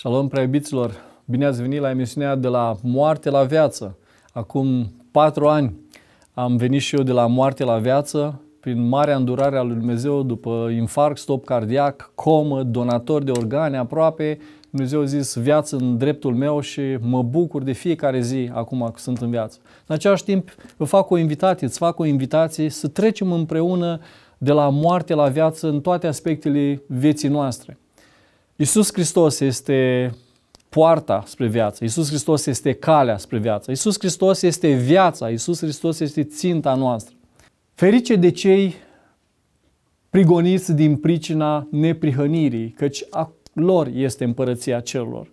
Shalom, prea iubiților! Bine ați venit la emisiunea de la moarte la viață. Acum patru ani am venit și eu de la moarte la viață, prin marea îndurare a lui Dumnezeu, după infarct, stop cardiac, comă, donator de organe aproape, Dumnezeu a zis viață în dreptul meu și mă bucur de fiecare zi acum că sunt în viață. În același timp, vă fac o invitație, îți fac o invitație să trecem împreună de la moarte la viață în toate aspectele vieții noastre. Iisus Hristos este poarta spre viață, Iisus Hristos este calea spre viață, Iisus Hristos este viața, Iisus Hristos este ținta noastră. Ferice de cei prigoniți din pricina neprihănirii, căci a lor este împărăția celor.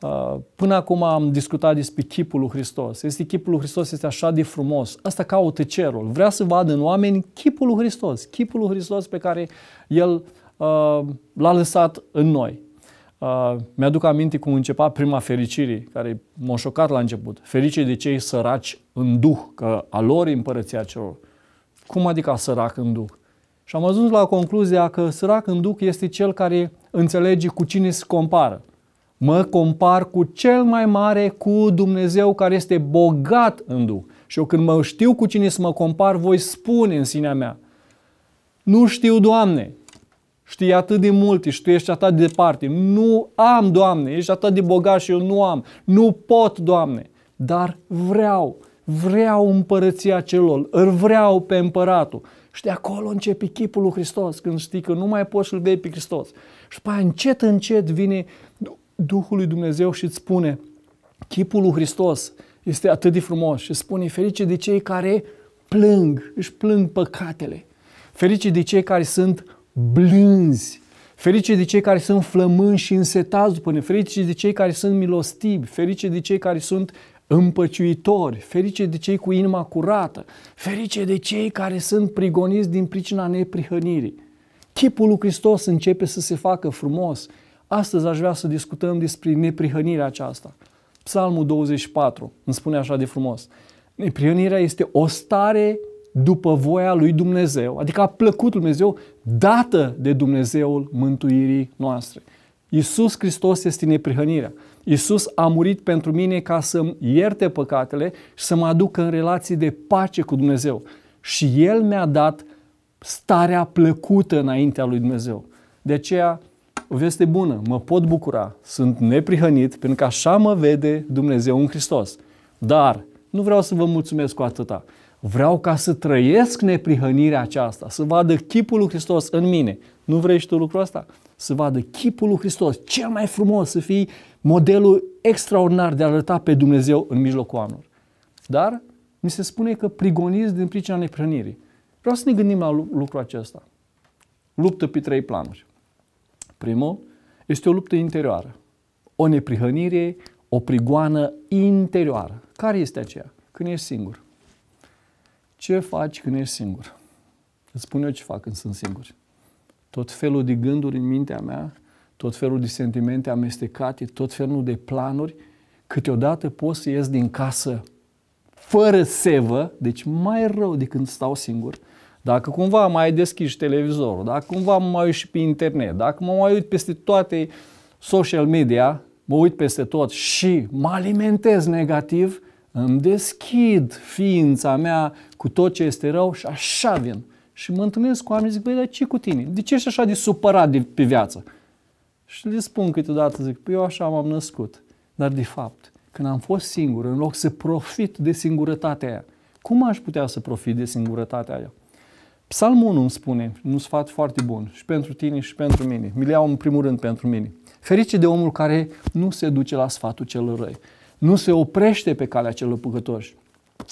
Uh, până acum am discutat despre chipul lui Hristos. Este chipul lui Hristos este așa de frumos. Asta caută cerul. Vrea să vadă în oameni chipul lui Hristos, chipul lui Hristos pe care El Uh, l-a lăsat în noi. Uh, mi-aduc aminte cum începea prima fericirii, care m-a șocat la început. Fericire de cei săraci în duh, că a lor împărăția celor. Cum adică sărac în duh? Și am ajuns la concluzia că sărac în duh este cel care înțelege cu cine se compară. Mă compar cu cel mai mare, cu Dumnezeu care este bogat în duh. Și eu când mă știu cu cine să mă compar, voi spune în sinea mea, nu știu, Doamne, Știi atât de multe și tu ești atât de departe. Nu am, Doamne, ești atât de bogat și eu nu am. Nu pot, Doamne, dar vreau. Vreau împărăția celor, îl vreau pe împăratul. Și de acolo începe chipul lui Hristos, când știi că nu mai poți să-L vei pe Hristos. Și pe încet, încet vine Duhul lui Dumnezeu și îți spune, chipul lui Hristos este atât de frumos și spune, ferice de cei care plâng, își plâng păcatele. Ferice de cei care sunt blânzi, ferice de cei care sunt flămânzi și însetați după ne, ferice de cei care sunt milostivi, ferice de cei care sunt împăciuitori, ferice de cei cu inima curată, ferice de cei care sunt prigoniți din pricina neprihănirii. Chipul lui Hristos începe să se facă frumos. Astăzi aș vrea să discutăm despre neprihănirea aceasta. Psalmul 24 îmi spune așa de frumos. Neprihănirea este o stare după voia lui Dumnezeu, adică a plăcut Dumnezeu, dată de Dumnezeul mântuirii noastre. Iisus Hristos este neprihănirea. Iisus a murit pentru mine ca să-mi ierte păcatele și să mă aducă în relații de pace cu Dumnezeu. Și El mi-a dat starea plăcută înaintea lui Dumnezeu. De aceea, o veste bună, mă pot bucura, sunt neprihănit, pentru că așa mă vede Dumnezeu în Hristos. Dar nu vreau să vă mulțumesc cu atâta. Vreau ca să trăiesc neprihănirea aceasta, să vadă chipul lui Hristos în mine. Nu vrei și tu lucrul ăsta? Să vadă chipul lui Hristos, cel mai frumos, să fii modelul extraordinar de a arăta pe Dumnezeu în mijlocul oamenilor. Dar mi se spune că prigoniți din pricina neprihănirii. Vreau să ne gândim la lucrul acesta. Luptă pe trei planuri. Primul este o luptă interioară. O neprihănire, o prigoană interioară. Care este aceea? Când ești singur ce faci când ești singur? Îți spun eu ce fac când sunt singur. Tot felul de gânduri în mintea mea, tot felul de sentimente amestecate, tot felul de planuri, câteodată pot să ies din casă fără sevă, deci mai rău de când stau singur, dacă cumva mai deschis televizorul, dacă cumva mă mai uit și pe internet, dacă mă mai uit peste toate social media, mă uit peste tot și mă alimentez negativ, îmi deschid ființa mea cu tot ce este rău și așa vin. Și mă întâlnesc cu oameni, zic, băi, dar ce cu tine? De ce ești așa de supărat de, pe viață? Și le spun câteodată, zic, păi eu așa m-am născut. Dar de fapt, când am fost singur, în loc să profit de singurătatea aia, cum aș putea să profit de singurătatea aia? Psalmul 1 îmi spune, un sfat foarte bun, și pentru tine și pentru mine. Mi le iau în primul rând pentru mine. Ferice de omul care nu se duce la sfatul celor răi nu se oprește pe calea celor păcătoși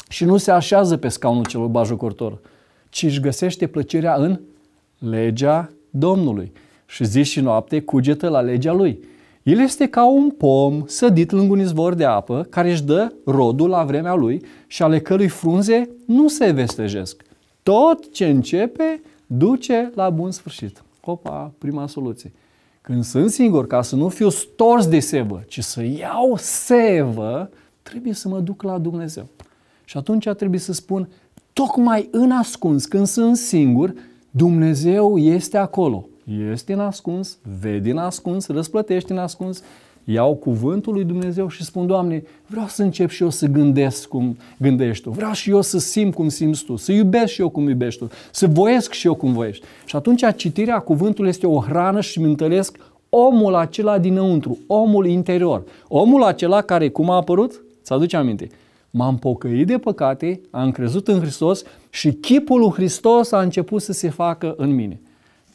și nu se așează pe scaunul celor bajocortor, ci își găsește plăcerea în legea Domnului și zi și noapte cugetă la legea Lui. El este ca un pom sădit lângă un izvor de apă care își dă rodul la vremea lui și ale cărui frunze nu se vestejesc. Tot ce începe duce la bun sfârșit. Opa, prima soluție. Când sunt singur, ca să nu fiu stors de sevă, ci să iau sevă, trebuie să mă duc la Dumnezeu. Și atunci trebuie să spun, tocmai în ascuns, când sunt singur, Dumnezeu este acolo. Este în ascuns, vede în ascuns, răsplătește în ascuns iau cuvântul lui Dumnezeu și spun, Doamne, vreau să încep și eu să gândesc cum gândești Tu, vreau și eu să simt cum simți Tu, să iubesc și eu cum iubești Tu, să voiesc și eu cum voiești. Și atunci citirea cuvântului este o hrană și îmi întăresc omul acela dinăuntru, omul interior, omul acela care cum a apărut? Ți-aduce aminte? M-am pocăit de păcate, am crezut în Hristos și chipul lui Hristos a început să se facă în mine.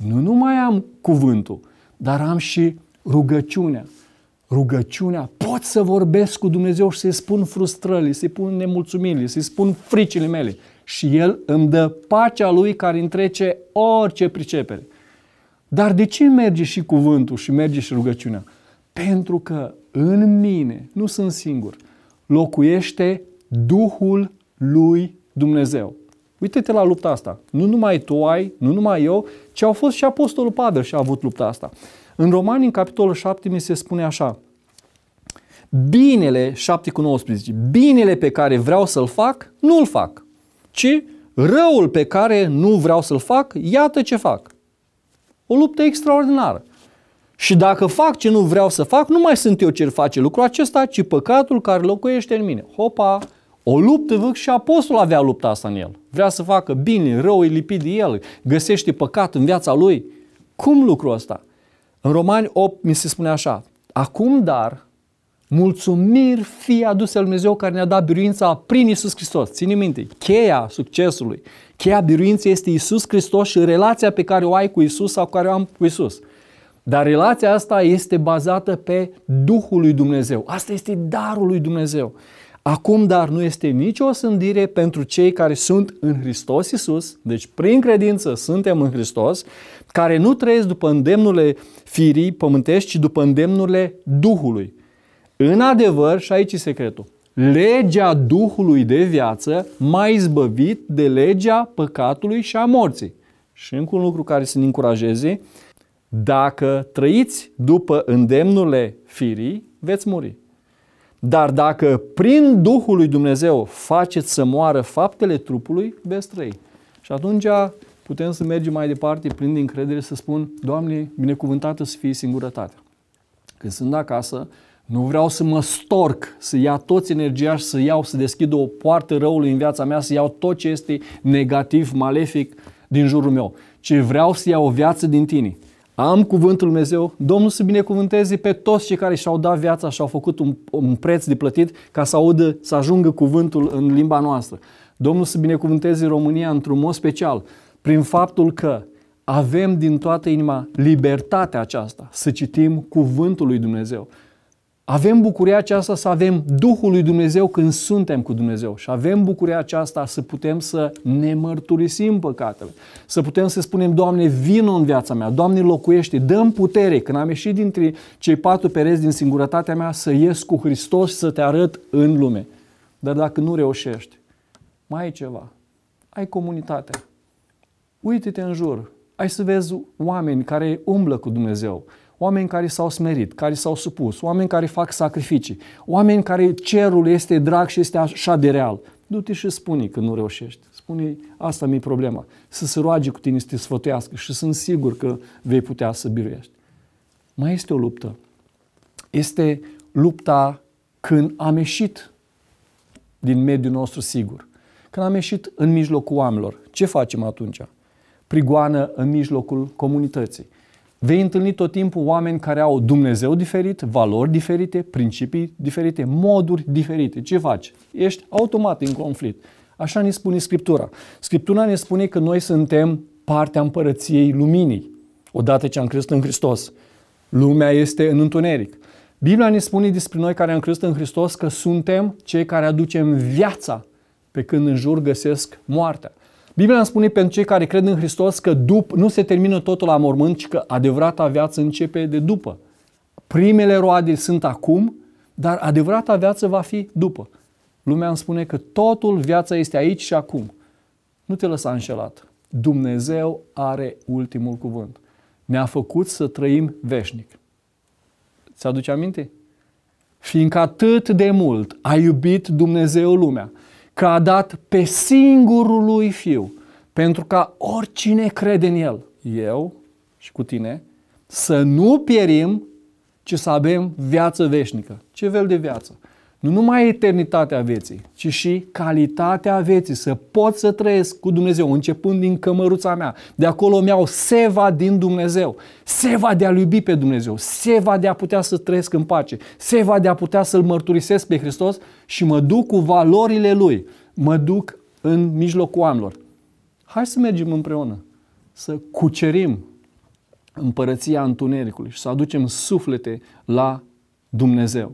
Nu numai am cuvântul, dar am și rugăciunea, rugăciunea, pot să vorbesc cu Dumnezeu și să-i spun frustrările, să-i spun nemulțumirile, să-i spun fricile mele. Și El îmi dă pacea Lui care întrece orice pricepere. Dar de ce merge și cuvântul și merge și rugăciunea? Pentru că în mine, nu sunt singur, locuiește Duhul lui Dumnezeu. Uite-te la lupta asta. Nu numai tu ai, nu numai eu, ci au fost și Apostolul Pavel și a avut lupta asta. În Romani, în capitolul 7, mi se spune așa. Binele, 7 cu 19, binele pe care vreau să-l fac, nu-l fac, ci răul pe care nu vreau să-l fac, iată ce fac. O luptă extraordinară. Și dacă fac ce nu vreau să fac, nu mai sunt eu cel face lucrul acesta, ci păcatul care locuiește în mine. Hopa! O luptă, văd și apostol avea lupta asta în el. Vrea să facă bine, rău e lipit de el, găsește păcat în viața lui. Cum lucrul ăsta? În Romani 8 mi se spune așa, acum dar mulțumir fie aduse lui Dumnezeu care ne-a dat biruința prin Isus Hristos. Ține minte, cheia succesului, cheia biruinței este Isus Hristos și relația pe care o ai cu Isus sau care o am cu Isus. Dar relația asta este bazată pe Duhul lui Dumnezeu. Asta este darul lui Dumnezeu. Acum, dar nu este nicio sândire pentru cei care sunt în Hristos Iisus, deci prin credință suntem în Hristos, care nu trăiesc după îndemnurile firii pământești, ci după îndemnurile Duhului. În adevăr, și aici e secretul, legea Duhului de viață mai izbăvit de legea păcatului și a morții. Și încă un lucru care să ne încurajeze, dacă trăiți după îndemnurile firii, veți muri. Dar dacă prin Duhul lui Dumnezeu faceți să moară faptele trupului, veți trăi. Și atunci putem să mergem mai departe prin încredere să spun, Doamne, binecuvântată să fie singurătatea. Când sunt acasă, nu vreau să mă storc, să ia toți energia și să iau, să deschid o poartă răului în viața mea, să iau tot ce este negativ, malefic din jurul meu, Ce vreau să iau o viață din tine. Am cuvântul Lui Dumnezeu, Domnul să binecuvânteze pe toți cei care și-au dat viața și-au făcut un, un preț de plătit ca să audă, să ajungă cuvântul în limba noastră. Domnul să binecuvânteze România într-un mod special prin faptul că avem din toată inima libertatea aceasta să citim cuvântul lui Dumnezeu. Avem bucuria aceasta să avem Duhul lui Dumnezeu când suntem cu Dumnezeu și avem bucuria aceasta să putem să ne mărturisim păcatele, să putem să spunem, Doamne, vină în viața mea, Doamne, locuiește, dăm putere. Când am ieșit dintre cei patru pereți din singurătatea mea să ies cu Hristos și să te arăt în lume. Dar dacă nu reușești, mai ai ceva, ai comunitate. Uite-te în jur, ai să vezi oameni care umblă cu Dumnezeu, oameni care s-au smerit, care s-au supus, oameni care fac sacrificii, oameni care cerul este drag și este așa de real. Du-te și spune că nu reușești. spune asta mi-e problema. Să se roage cu tine, să te sfătuiască și sunt sigur că vei putea să biruiești. Mai este o luptă. Este lupta când am ieșit din mediul nostru sigur. Când am ieșit în mijlocul oamenilor, ce facem atunci? Prigoană în mijlocul comunității. Vei întâlni tot timpul oameni care au Dumnezeu diferit, valori diferite, principii diferite, moduri diferite. Ce faci? Ești automat în conflict. Așa ne spune Scriptura. Scriptura ne spune că noi suntem partea împărăției luminii, odată ce am crezut în Hristos. Lumea este în întuneric. Biblia ne spune despre noi care am crezut în Hristos că suntem cei care aducem viața, pe când în jur găsesc moartea. Biblia îmi spune pentru cei care cred în Hristos că dup nu se termină totul la mormânt, ci că adevărata viață începe de după. Primele roade sunt acum, dar adevărata viață va fi după. Lumea îmi spune că totul viața este aici și acum. Nu te lăsa înșelat. Dumnezeu are ultimul cuvânt. Ne-a făcut să trăim veșnic. Ți-aduce aminte? Fiindcă atât de mult a iubit Dumnezeu lumea, că a dat pe singurul lui Fiu, pentru ca oricine crede în El, eu și cu tine, să nu pierim, ci să avem viață veșnică. Ce fel de viață? nu numai eternitatea vieții, ci și calitatea vieții, să pot să trăiesc cu Dumnezeu, începând din cămăruța mea. De acolo îmi iau seva din Dumnezeu, seva de a iubi pe Dumnezeu, seva de a putea să trăiesc în pace, seva de a putea să-L mărturisesc pe Hristos și mă duc cu valorile Lui, mă duc în mijlocul oamenilor. Hai să mergem împreună, să cucerim împărăția întunericului și să aducem suflete la Dumnezeu.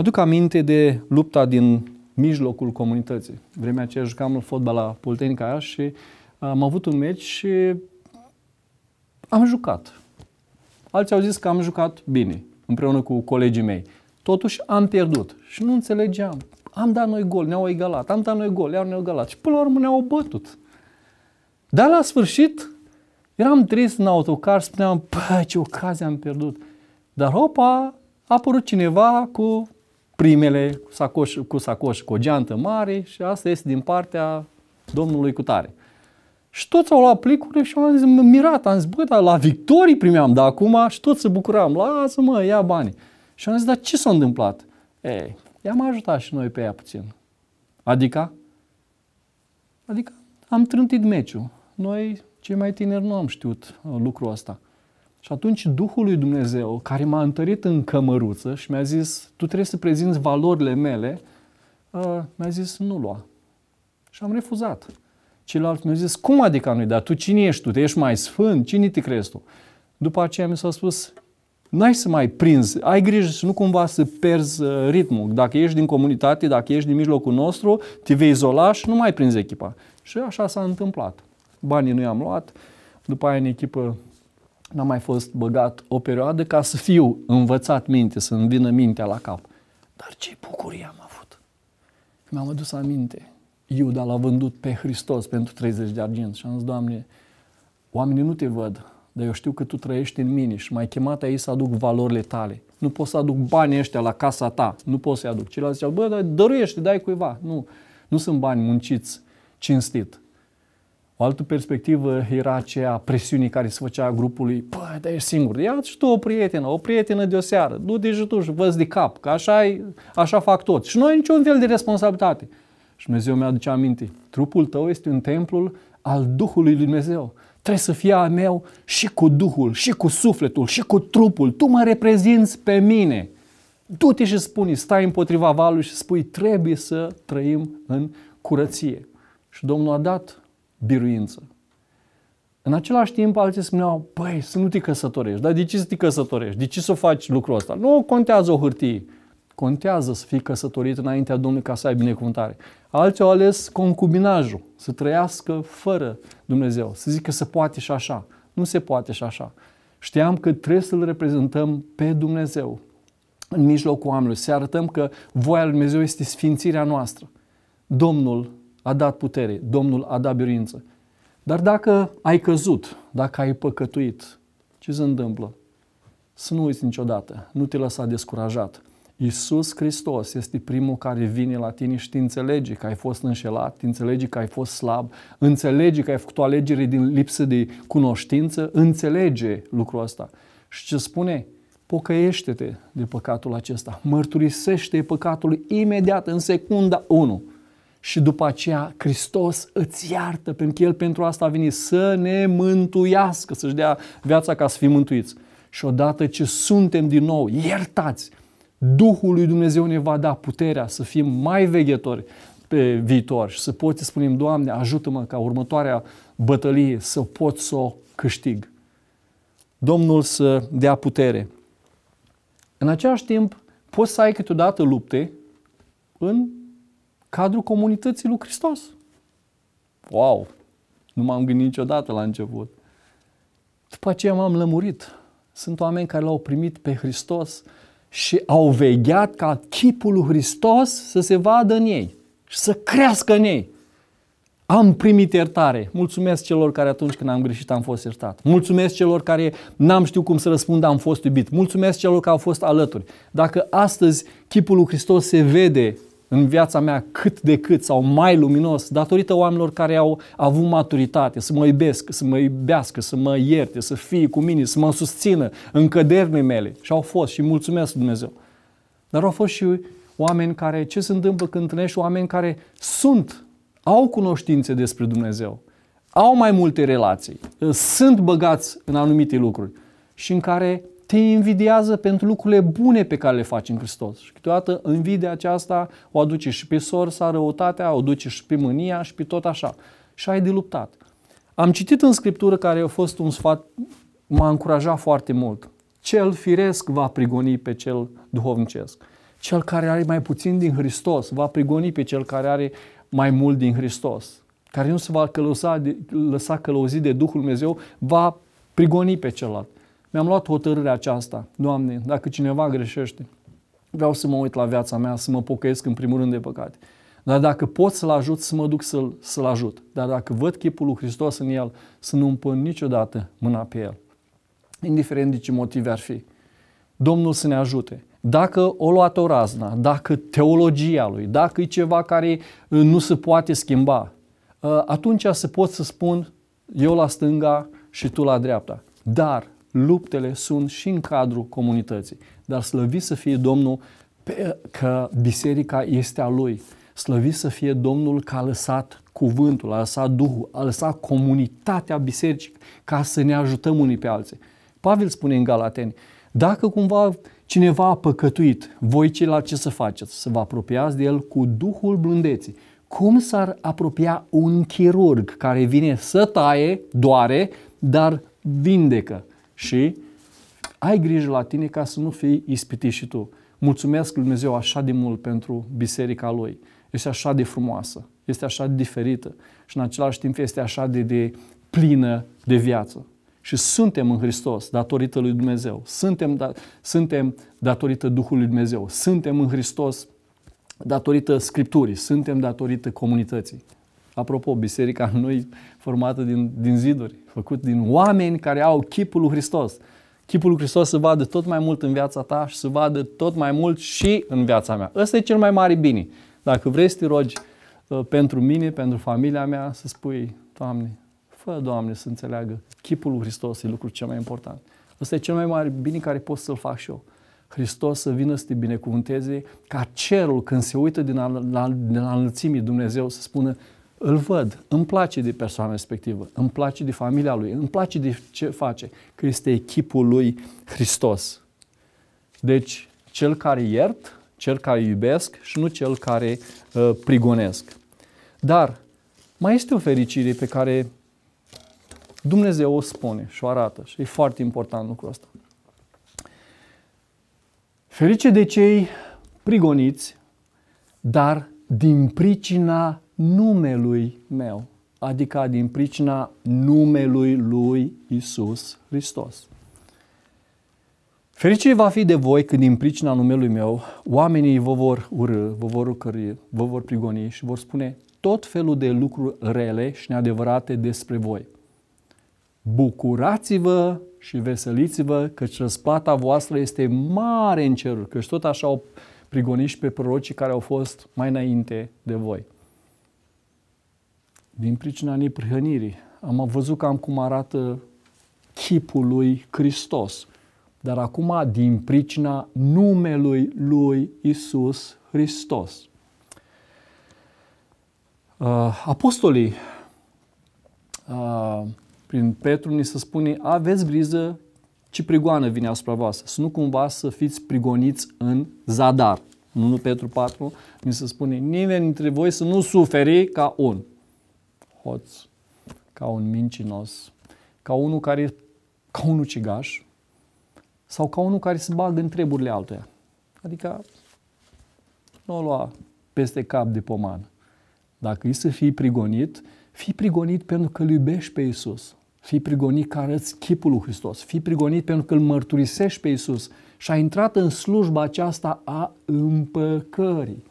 Mi-aduc aminte de lupta din mijlocul comunității. Vremea aceea jucam fotbal la Pultenica Iași și uh, am avut un meci și am jucat. Alții au zis că am jucat bine, împreună cu colegii mei. Totuși am pierdut și nu înțelegeam. Am dat noi gol, ne-au egalat, am dat noi gol, ne-au egalat și până la urmă ne-au bătut. Dar la sfârșit eram trist în autocar, spuneam, păi ce ocazie am pierdut. Dar opa, a apărut cineva cu primele cu sacoș, cu sacoș, cu o geantă mare și asta este din partea domnului Cutare. Și toți au luat plicurile și am zis, mirat, am zis, bă, dar la victorii primeam, dar acum și toți se bucuram, lasă-mă, ia bani. Și am zis, dar ce s-a întâmplat? Ei, i-am ajutat și noi pe ea puțin. Adică? Adică am trântit meciul. Noi, cei mai tineri, nu am știut uh, lucrul ăsta. Și atunci Duhul lui Dumnezeu, care m-a întărit în cămăruță și mi-a zis, tu trebuie să prezinți valorile mele, uh, mi-a zis, nu lua. Și am refuzat. Celălalt mi-a zis, cum adică nu-i da? Tu cine ești tu? Te ești mai sfânt? Cine te crezi tu? După aceea mi s-a spus, n-ai să mai prinzi, ai grijă să nu cumva să pierzi uh, ritmul. Dacă ești din comunitate, dacă ești din mijlocul nostru, te vei izola și nu mai prinzi echipa. Și așa s-a întâmplat. Banii nu i-am luat, după aia în echipă n-am mai fost băgat o perioadă ca să fiu învățat minte, să-mi vină mintea la cap. Dar ce bucurie am avut! Mi-am adus aminte. Iuda l-a vândut pe Hristos pentru 30 de arginți și am zis, Doamne, oamenii nu te văd, dar eu știu că Tu trăiești în mine și m-ai chemat aici să aduc valorile tale. Nu pot să aduc banii ăștia la casa ta, nu pot să-i aduc. Ceilalți ziceau, bă, dar dăruiește, dai cuiva. Nu, nu sunt bani munciți, cinstit o altă perspectivă era aceea presiunii care se făcea grupului, păi, dar ești singur, ia și tu o prietenă, o prietenă de o seară, du-te și tu și văz de cap, că așa, așa fac tot. Și noi niciun fel de responsabilitate. Și Dumnezeu mi-aduce a aminte, trupul tău este un templul al Duhului Lui Dumnezeu. Trebuie să fie al meu și cu Duhul, și cu sufletul, și cu trupul. Tu mă reprezinți pe mine. Du-te și spune, stai împotriva valului și spui, trebuie să trăim în curăție. Și Domnul a dat biruință. În același timp, alții spuneau, băi, să nu te căsătorești, dar de ce să te căsătorești? De ce să faci lucrul ăsta? Nu contează o hârtie. Contează să fii căsătorit înaintea Domnului ca să ai binecuvântare. Alții au ales concubinajul, să trăiască fără Dumnezeu, să zică se poate și așa. Nu se poate și așa. Știam că trebuie să-L reprezentăm pe Dumnezeu în mijlocul oamenilor, să arătăm că voia lui Dumnezeu este sfințirea noastră. Domnul a dat putere, Domnul a dat biruință. Dar dacă ai căzut, dacă ai păcătuit, ce se întâmplă? Să nu uiți niciodată, nu te lăsa descurajat. Iisus Hristos este primul care vine la tine și te înțelege că ai fost înșelat, te înțelege că ai fost slab, înțelege că ai făcut o alegere din lipsă de cunoștință, înțelege lucrul ăsta. Și ce spune? Pocăiește-te de păcatul acesta, mărturisește păcatul imediat, în secunda 1 și după aceea Hristos îți iartă, pentru că El pentru asta a venit să ne mântuiască, să-și dea viața ca să fim mântuiți. Și odată ce suntem din nou iertați, Duhul lui Dumnezeu ne va da puterea să fim mai veghetori pe viitor și să poți spunem, Doamne, ajută-mă ca următoarea bătălie să pot să o câștig. Domnul să dea putere. În același timp, poți să ai câteodată lupte în cadrul comunității lui Hristos. Wow! Nu m-am gândit niciodată la început. După aceea m-am lămurit. Sunt oameni care l-au primit pe Hristos și au vegheat ca chipul lui Hristos să se vadă în ei și să crească în ei. Am primit iertare. Mulțumesc celor care atunci când am greșit am fost iertat. Mulțumesc celor care n-am știut cum să răspund, am fost iubit. Mulțumesc celor care au fost alături. Dacă astăzi chipul lui Hristos se vede în viața mea cât de cât sau mai luminos datorită oamenilor care au avut maturitate, să mă iubesc, să mă iubească, să mă ierte, să fie cu mine, să mă susțină în căderile mele. Și au fost și mulțumesc Dumnezeu. Dar au fost și oameni care, ce se întâmplă când întâlnești oameni care sunt, au cunoștințe despre Dumnezeu, au mai multe relații, sunt băgați în anumite lucruri și în care te invidiază pentru lucrurile bune pe care le faci în Hristos. Și câteodată invidia aceasta o aduce și pe sorsa, răutatea, o aduce și pe mânia și pe tot așa. Și ai de luptat. Am citit în Scriptură care a fost un sfat, m-a încurajat foarte mult. Cel firesc va prigoni pe cel duhovnicesc. Cel care are mai puțin din Hristos va prigoni pe cel care are mai mult din Hristos. Care nu se va călăuza, lăsa călăuzit de Duhul Dumnezeu, va prigoni pe celălalt. Mi-am luat hotărârea aceasta. Doamne, dacă cineva greșește, vreau să mă uit la viața mea, să mă pocăiesc în primul rând de păcate. Dar dacă pot să-l ajut, să mă duc să-l, să-l ajut. Dar dacă văd chipul lui Hristos în el, să nu pun niciodată mâna pe el. Indiferent de ce motive ar fi. Domnul să ne ajute. Dacă o luat o razna, dacă teologia lui, dacă e ceva care uh, nu se poate schimba, uh, atunci să pot să spun eu la stânga și tu la dreapta. Dar luptele sunt și în cadrul comunității. Dar slăvit să fie Domnul că biserica este a Lui. Slăvit să fie Domnul că a lăsat cuvântul, a lăsat Duhul, a lăsat comunitatea bisericii ca să ne ajutăm unii pe alții. Pavel spune în Galateni, dacă cumva cineva a păcătuit, voi la ce să faceți? Să vă apropiați de el cu Duhul blândeții. Cum s-ar apropia un chirurg care vine să taie, doare, dar vindecă? și ai grijă la tine ca să nu fii ispitit și tu. Mulțumesc Lui Dumnezeu așa de mult pentru biserica Lui. Este așa de frumoasă, este așa de diferită și în același timp este așa de, de plină de viață. Și suntem în Hristos datorită lui Dumnezeu. Suntem, da, suntem datorită Duhului Dumnezeu. Suntem în Hristos datorită Scripturii. Suntem datorită comunității. Apropo, biserica nu e formată din, din ziduri, făcut din oameni care au chipul lui Hristos. Chipul lui Hristos se vadă tot mai mult în viața ta și se vadă tot mai mult și în viața mea. Ăsta e cel mai mare bine. Dacă vrei să te rogi uh, pentru mine, pentru familia mea, să spui, Doamne, fă, Doamne, să înțeleagă. Chipul lui Hristos e lucrul cel mai important. Ăsta e cel mai mare bine care pot să-l fac și eu. Hristos să vină să te binecuvânteze ca cerul când se uită din la, la, la înălțimii Dumnezeu să spună îl văd, îmi place de persoana respectivă, îmi place de familia lui, îmi place de ce face, că este echipul lui Hristos. Deci, cel care iert, cel care iubesc și nu cel care uh, prigonesc. Dar mai este o fericire pe care Dumnezeu o spune și o arată și e foarte important lucrul ăsta. Ferice de cei prigoniți, dar din pricina numelui meu, adică din pricina numelui lui Isus Hristos. Fericire va fi de voi când din pricina numelui meu oamenii vă vor urâ, vă vor ucări, vă vor prigoni și vor spune tot felul de lucruri rele și neadevărate despre voi. Bucurați-vă și veseliți-vă căci răsplata voastră este mare în ceruri, căci tot așa au prigonit și pe prorocii care au fost mai înainte de voi din pricina neprihănirii. Am văzut cam cum arată chipul lui Hristos. Dar acum, din pricina numelui lui Isus Hristos. Uh, apostolii, uh, prin Petru, ni se spune, aveți grijă ce prigoană vine asupra voastră, să nu cumva să fiți prigoniți în zadar. În 1 Petru 4 ni se spune, nimeni dintre voi să nu suferi ca un hoț, ca un mincinos, ca unul care ca un ucigaș sau ca unul care se bagă în treburile altuia. Adică nu o lua peste cap de poman. Dacă e să fii prigonit, fii prigonit pentru că îl iubești pe Isus. Fii prigonit că arăți chipul lui Hristos. Fii prigonit pentru că îl mărturisești pe Isus. Și a intrat în slujba aceasta a împăcării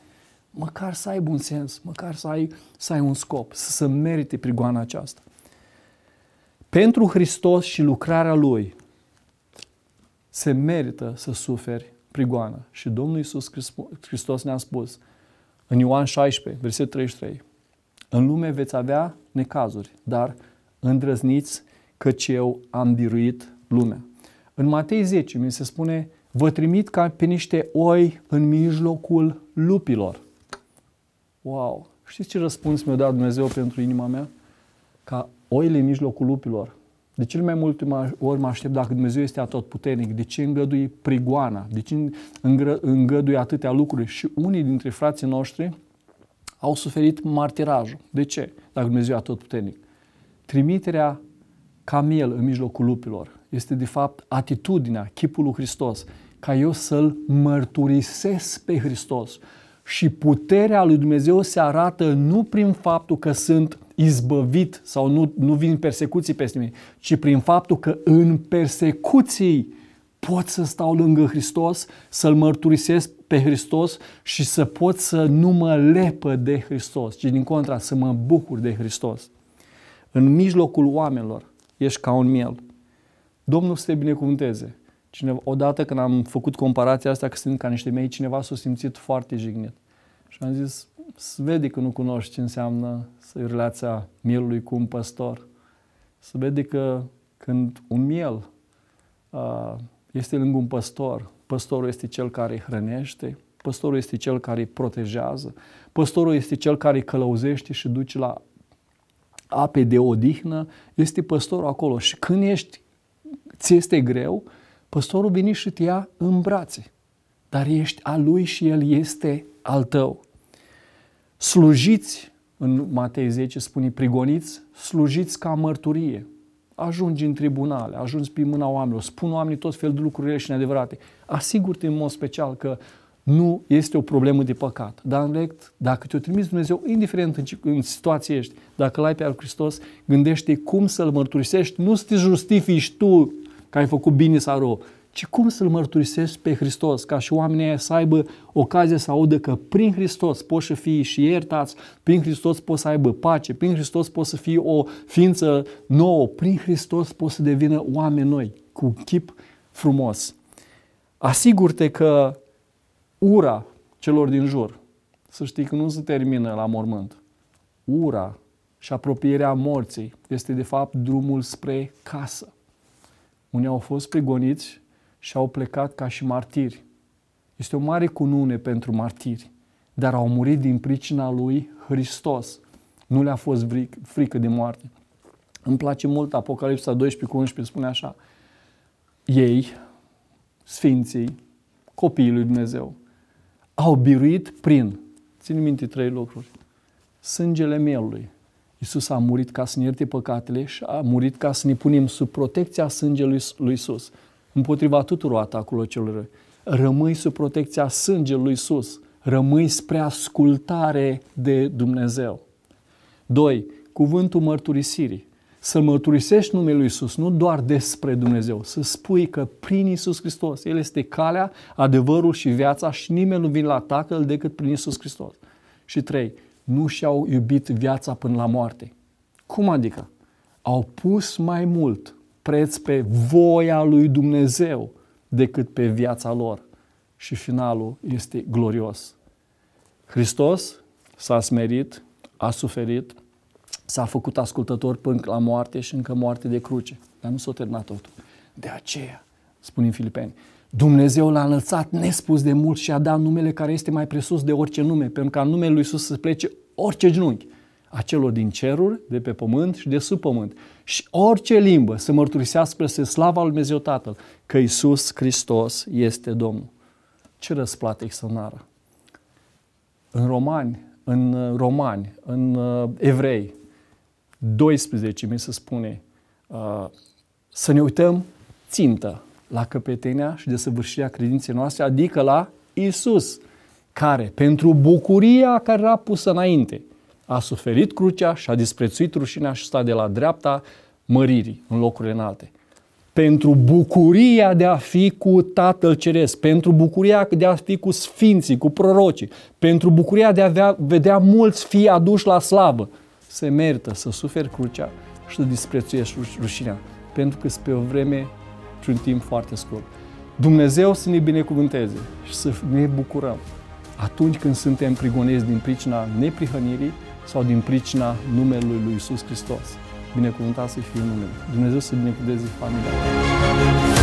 măcar să ai bun sens, măcar să ai, să ai un scop, să, se merite prigoana aceasta. Pentru Hristos și lucrarea Lui se merită să suferi prigoana. Și Domnul Iisus Hristos ne-a spus în Ioan 16, versetul 33, în lume veți avea necazuri, dar îndrăzniți căci eu am biruit lumea. În Matei 10 mi se spune, vă trimit ca pe niște oi în mijlocul lupilor. Wow! Știți ce răspuns mi-a dat Dumnezeu pentru inima mea? Ca oile în mijlocul lupilor. De cel mai multe ori mă aștept dacă Dumnezeu este puternic, De ce îngădui prigoana? De ce îngădui atâtea lucruri? Și unii dintre frații noștri au suferit martirajul. De ce? Dacă Dumnezeu e puternic, Trimiterea camel în mijlocul lupilor este de fapt atitudinea, chipul lui Hristos, ca eu să-L mărturisesc pe Hristos și puterea lui Dumnezeu se arată nu prin faptul că sunt izbăvit sau nu, nu vin persecuții peste mine, ci prin faptul că în persecuții pot să stau lângă Hristos, să-L mărturisesc pe Hristos și să pot să nu mă lepă de Hristos, ci din contra să mă bucur de Hristos. În mijlocul oamenilor ești ca un miel. Domnul să te binecuvânteze! Cineva, odată când am făcut comparația asta, că sunt ca niște mei, cineva s-a simțit foarte jignit. Și am zis, să vede că nu cunoști ce înseamnă să relația mielului cu un păstor. Să vede că când un miel uh, este lângă un păstor, păstorul este cel care îi hrănește, păstorul este cel care îi protejează, păstorul este cel care îi călăuzește și duce la ape de odihnă, este păstorul acolo. Și când ești, ți este greu, uh, păstorul te ia în brațe, dar ești a lui și el este al tău. Slujiți, în Matei 10 spune prigoniți, slujiți ca mărturie. Ajungi în tribunale, ajungi pe mâna oamenilor, spun oamenii tot fel de lucruri și neadevărate. Asigur-te în mod special că nu este o problemă de păcat. Dar în rect, dacă te-o trimis Dumnezeu, indiferent în, în situație ești, dacă l-ai pe al Hristos, gândește cum să-L mărturisești, nu să te justifici tu că ai făcut bine sau rău, ci cum să-L mărturisești pe Hristos, ca și oamenii să aibă ocazia să audă că prin Hristos poți să fii și iertați, prin Hristos poți să aibă pace, prin Hristos poți să fii o ființă nouă, prin Hristos poți să devină oameni noi, cu chip frumos. Asigur-te că ura celor din jur, să știi că nu se termină la mormânt. Ura și apropierea morții este de fapt drumul spre casă. Unii au fost prigoniți și au plecat ca și martiri. Este o mare cunune pentru martiri, dar au murit din pricina lui Hristos. Nu le-a fost frică de moarte. Îmi place mult Apocalipsa 12 cu 11 spune așa. Ei, sfinții, copiii lui Dumnezeu, au biruit prin, țin minte trei lucruri, sângele mielului, Isus a murit ca să ne ierte păcatele și a murit ca să ne punem sub protecția sângelui lui Iisus, împotriva tuturor atacurilor celor răi. Rămâi sub protecția sângelui lui Iisus, rămâi spre ascultare de Dumnezeu. 2. Cuvântul mărturisirii. Să mărturisești numele lui Isus, nu doar despre Dumnezeu, să spui că prin Isus Hristos, El este calea, adevărul și viața și nimeni nu vine la Tatăl decât prin Isus Hristos. Și 3 nu și-au iubit viața până la moarte. Cum adică? Au pus mai mult preț pe voia lui Dumnezeu decât pe viața lor. Și finalul este glorios. Hristos s-a smerit, a suferit, s-a făcut ascultător până la moarte și încă moarte de cruce. Dar nu s-a terminat totul. De aceea, spune în Filipeni, Dumnezeu l-a înălțat nespus de mult și a dat numele care este mai presus de orice nume, pentru ca în numele Lui Iisus să plece orice genunchi a celor din ceruri, de pe pământ și de sub pământ. Și orice limbă să mărturisească să slava lui Dumnezeu Tatăl, că Iisus Hristos este Domnul. Ce răsplată extraordinară! În romani, în uh, romani, în uh, evrei, 12 mi se spune, uh, să ne uităm țintă la căpetenia și de săvârșirea credinței noastre, adică la Isus, care, pentru bucuria care era pusă înainte, a suferit crucea și a disprețuit rușinea și sta de la dreapta măririi în locurile înalte. Pentru bucuria de a fi cu Tatăl Ceresc, pentru bucuria de a fi cu sfinții, cu prorocii, pentru bucuria de a avea, vedea mulți fi aduși la slavă, se merită să suferi crucea și să disprețuiești rușinea, pentru că pe o vreme într-un timp foarte scurt. Dumnezeu să ne binecuvânteze și să ne bucurăm atunci când suntem prigoniți din pricina neprihănirii sau din pricina numelui Lui Isus Hristos. Binecuvântat să fie numele. Dumnezeu să binecuvânteze familia.